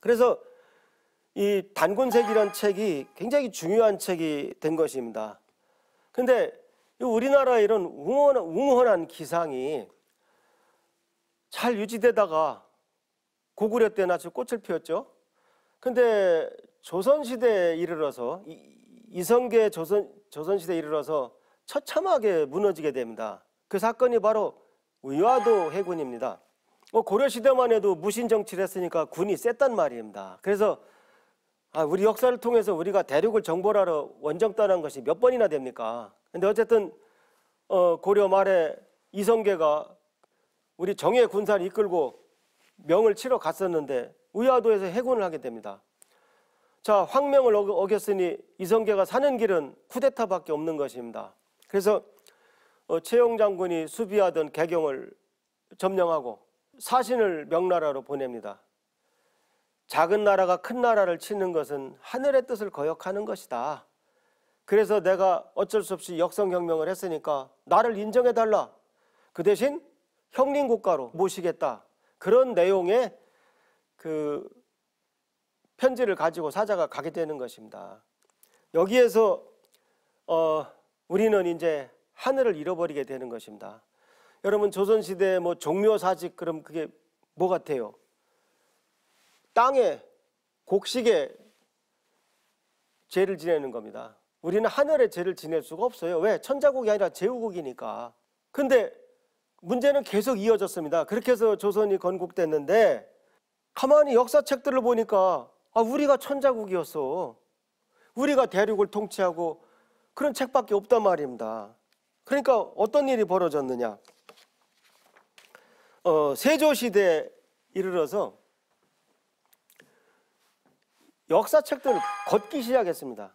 그래서 이 단군색이란 책이 굉장히 중요한 책이 된 것입니다. 근데 우리나라 이런 웅원 웅헌한 기상이 잘 유지되다가 고구려 때나 저 꽃을 피웠죠. 근데 조선시대에 이르러서 이성계 조선, 조선시대에 이르러서 처참하게 무너지게 됩니다. 그 사건이 바로 의화도 해군입니다. 뭐 고려시대만 해도 무신정치를 했으니까 군이 셌단 말입니다. 그래서 아, 우리 역사를 통해서 우리가 대륙을 정벌하러 원정 떠난 것이 몇 번이나 됩니까? 근데 어쨌든 어, 고려 말에 이성계가 우리 정예 군사를 이끌고 명을 치러 갔었는데 우야도에서 해군을 하게 됩니다. 자, 황명을 어겼으니 이성계가 사는 길은 쿠데타밖에 없는 것입니다. 그래서 어, 최용 장군이 수비하던 개경을 점령하고 사신을 명나라로 보냅니다. 작은 나라가 큰 나라를 치는 것은 하늘의 뜻을 거역하는 것이다. 그래서 내가 어쩔 수 없이 역성혁명을 했으니까 나를 인정해달라. 그 대신 형린국가로 모시겠다. 그런 내용의 그 편지를 가지고 사자가 가게 되는 것입니다. 여기에서 어, 우리는 이제 하늘을 잃어버리게 되는 것입니다. 여러분 조선시대 뭐 종묘사직 그럼 그게 뭐 같아요? 땅에 곡식에 죄를 지내는 겁니다. 우리는 하늘에 죄를 지낼 수가 없어요. 왜? 천자국이 아니라 제후국이니까. 근데 문제는 계속 이어졌습니다. 그렇게 해서 조선이 건국됐는데 가만히 역사책들을 보니까 아, 우리가 천자국이었어. 우리가 대륙을 통치하고 그런 책밖에 없단 말입니다. 그러니까 어떤 일이 벌어졌느냐? 어, 세조시대에 이르러서 역사책들을 걷기 시작했습니다.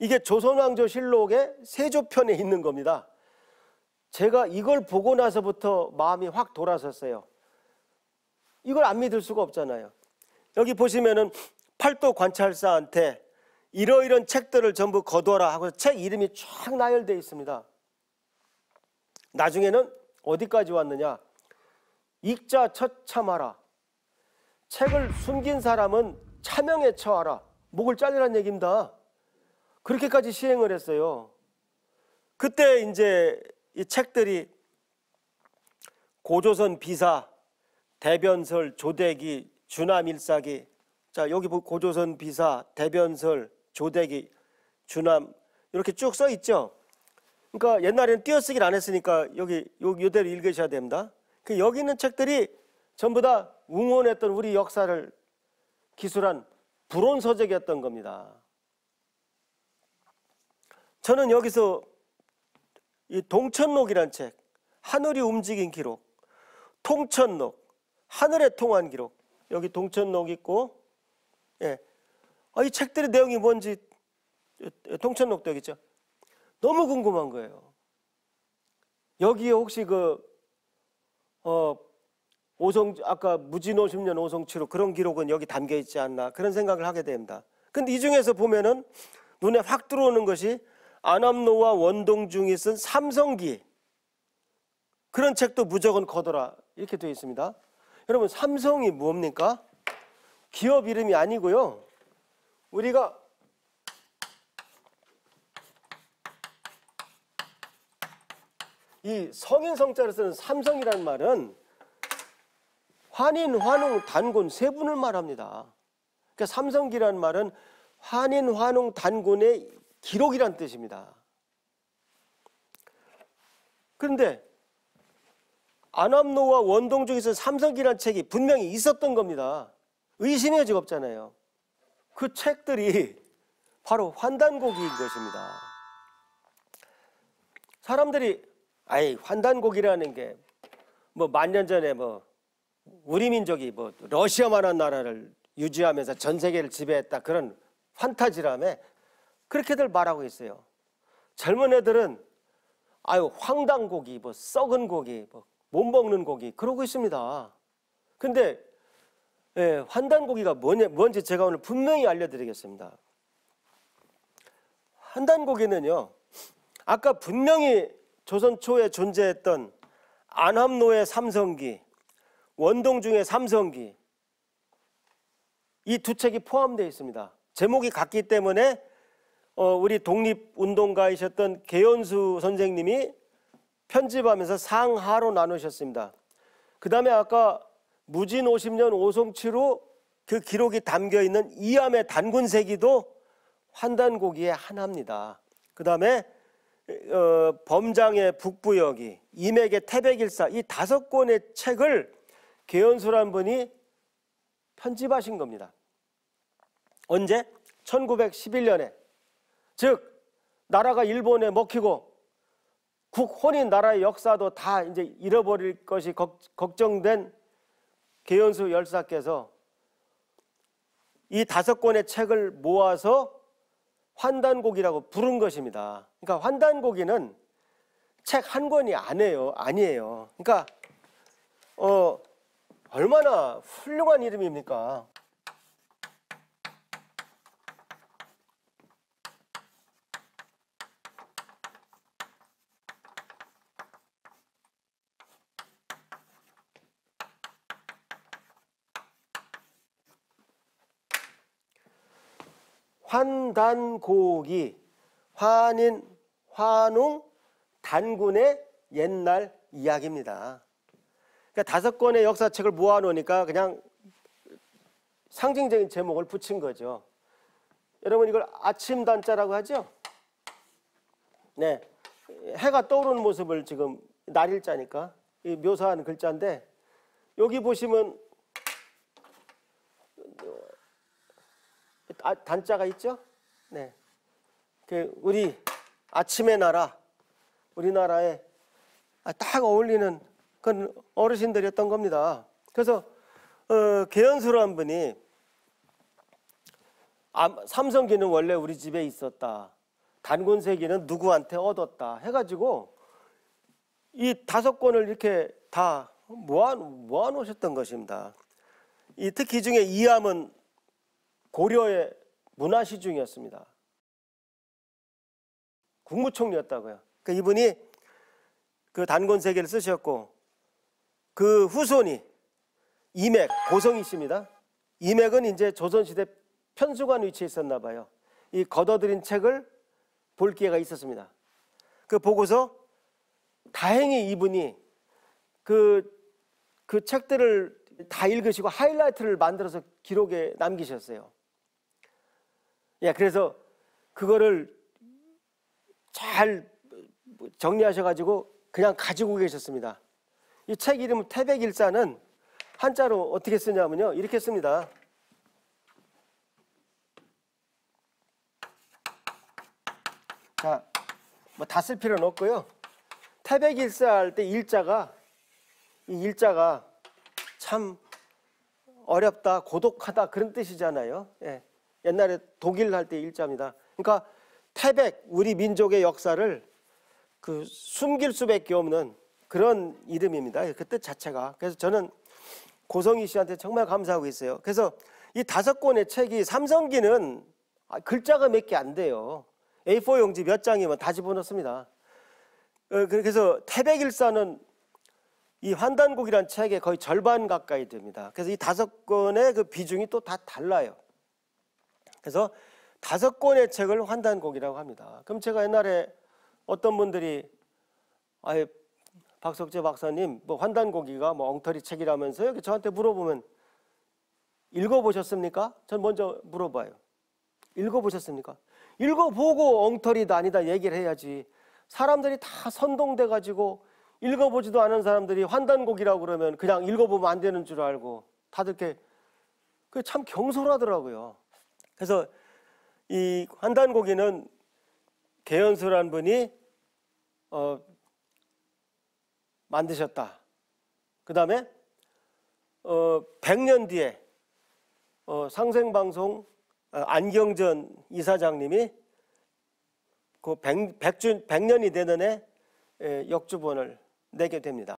이게 조선왕조실록의 세조편에 있는 겁니다. 제가 이걸 보고 나서부터 마음이 확 돌아섰어요. 이걸 안 믿을 수가 없잖아요. 여기 보시면은 팔도 관찰사한테 이러이런 책들을 전부 거둬라 하고 책 이름이 쫙 나열되어 있습니다. 나중에는 어디까지 왔느냐? 익자 처참하라. 책을 숨긴 사람은 차명에 처하라. 목을 잘리란 얘기입니다. 그렇게까지 시행을 했어요. 그때 이제 이 책들이 고조선 비사, 대변설, 조대기, 주남일사기. 자, 여기 고조선 비사, 대변설, 조대기, 주남 이렇게 쭉 써 있죠. 그러니까 옛날에는 띄어쓰기를 안 했으니까 여기 요, 요대로 읽으셔야 됩니다. 그 여기 있는 책들이 전부 다 웅원했던 우리 역사를 기술한 불온 서적이었던 겁니다. 저는 여기서 이 동천록이란 책, 하늘이 움직인 기록, 통천록, 하늘에 통한 기록, 여기 동천록 있고, 예. 아, 이 책들의 내용이 뭔지, 예, 동천록도 여기 있죠. 너무 궁금한 거예요. 여기에 혹시 그 어, 오성 아까 무진5 0년 오성치로 그런 기록은 여기 담겨 있지 않나 그런 생각을 하게 됩니다. 근데 이 중에서 보면은 눈에 확 들어오는 것이 안암노와 원동중이 쓴 삼성기 그런 책도 무조건 거더라 이렇게 되어 있습니다. 여러분 삼성이 뭡니까? 기업 이름이 아니고요. 우리가 이 성인 성자를 쓰는 삼성이라는 말은 환인, 환웅, 단군 세 분을 말합니다. 그러니까 삼성기라 말은 환인, 환웅, 단군의 기록이란 뜻입니다. 그런데 안암노와 원동쪽에서 삼성기란 책이 분명히 있었던 겁니다. 의심의 여지가 없잖아요. 그 책들이 바로 환단곡인 것입니다. 사람들이 아이 환단곡이라는 게 뭐 만년 전에 뭐 우리 민족이 뭐 러시아만한 나라를 유지하면서 전 세계를 지배했다 그런 환타지라며 그렇게들 말하고 있어요. 젊은 애들은 아유 황당 고기 뭐 썩은 고기 뭐 못 먹는 고기 그러고 있습니다. 근데 예, 환단 고기가 뭐냐, 뭔지 제가 오늘 분명히 알려드리겠습니다. 환단 고기는요. 아까 분명히 조선 초에 존재했던 안함로의 삼성기, 원동 중의 삼성기 이 두 책이 포함되어 있습니다. 제목이 같기 때문에 어, 우리 독립운동가이셨던 계연수 선생님이 편집하면서 상하로 나누셨습니다. 그 다음에 아까 무진 50년 오송치로 그 기록이 담겨 있는 이암의 단군세기도 환단고기의 하나입니다. 그 다음에 어, 범장의 북부역이 임액의 태백일사 이 다섯 권의 책을 계연수란 분이 편집하신 겁니다. 언제? 1911년에. 즉, 나라가 일본에 먹히고 국혼인 나라의 역사도 다 이제 잃어버릴 것이 걱정된 계연수 열사께서 이 다섯 권의 책을 모아서 환단곡이라고 부른 것입니다. 그러니까 환단곡이는 책 한 권이 아니에요. 아니에요. 그러니까 어 얼마나 훌륭한 이름입니까? 환단곡이 환인 환웅 단군의 옛날 이야기입니다. 그러니까 다섯 권의 역사책을 모아놓으니까 그냥 상징적인 제목을 붙인 거죠. 여러분 이걸 아침 단자라고 하죠? 네, 해가 떠오르는 모습을 지금 날일자니까 묘사한 글자인데 여기 보시면 아, 단자가 있죠? 네. 그 우리 아침의 나라, 우리나라에 아, 딱 어울리는 그런 어르신들이었던 겁니다. 그래서 어, 개연수라는 분이 아, 삼성기는 원래 우리 집에 있었다. 단군세기는 누구한테 얻었다. 해가지고 이 다섯 권을 이렇게 다 모아, 모아놓으셨던 것입니다. 이 특히 중에 이함은 고려의 문화시중이었습니다. 국무총리였다고요. 그 이분이 그 단권 세계를 쓰셨고 그 후손이 이맥 고성이 씨니다 이맥은 이제 조선시대 편수관 위치에 있었나 봐요. 이 걷어들인 책을 볼 기회가 있었습니다. 그 보고서 다행히 이분이 그, 그 책들을 다 읽으시고 하이라이트를 만들어서 기록에 남기셨어요. 예, 그래서 그거를 잘 정리하셔가지고 그냥 가지고 계셨습니다. 이 책 이름 태백일사는 한자로 어떻게 쓰냐면요. 이렇게 씁니다. 자, 뭐 다 쓸 필요는 없고요. 태백일사 할 때 일자가 이 일자가 참 어렵다, 고독하다 그런 뜻이잖아요. 예. 옛날에 독일 할 때 일자입니다. 그러니까 태백 우리 민족의 역사를 그 숨길 수밖에 없는 그런 이름입니다. 그때 자체가 그래서 저는 고성희 씨한테 정말 감사하고 있어요. 그래서 이 다섯 권의 책이 삼성기는 글자가 몇 개 안 돼요. A4 용지 몇 장이면 다 집어넣습니다. 어, 그래서 태백일사는 이 환단곡이란 책의 거의 절반 가까이 됩니다. 그래서 이 다섯 권의 그 비중이 또 다 달라요. 그래서 다섯 권의 책을 환단곡이라고 합니다. 그럼 제가 옛날에 어떤 분들이 아예 박석재 박사님 뭐 환단곡이가 뭐 엉터리 책이라면서 이렇게 저한테 물어보면 읽어보셨습니까? 전 먼저 물어봐요. 읽어보셨습니까? 읽어보고 엉터리다 아니다 얘기를 해야지. 사람들이 다 선동돼 가지고 읽어보지도 않은 사람들이 환단곡이라고 그러면 그냥 읽어보면 안 되는 줄 알고 다들 이렇게 그참 경솔하더라고요. 그래서 이 환단고기는 개연수라는 분이 어, 만드셨다. 그 다음에 어, 100년 뒤에 어, 상생방송 아, 안경전 이사장님이 그 100, 100주, 100년이 되는 해 역주본을 내게 됩니다.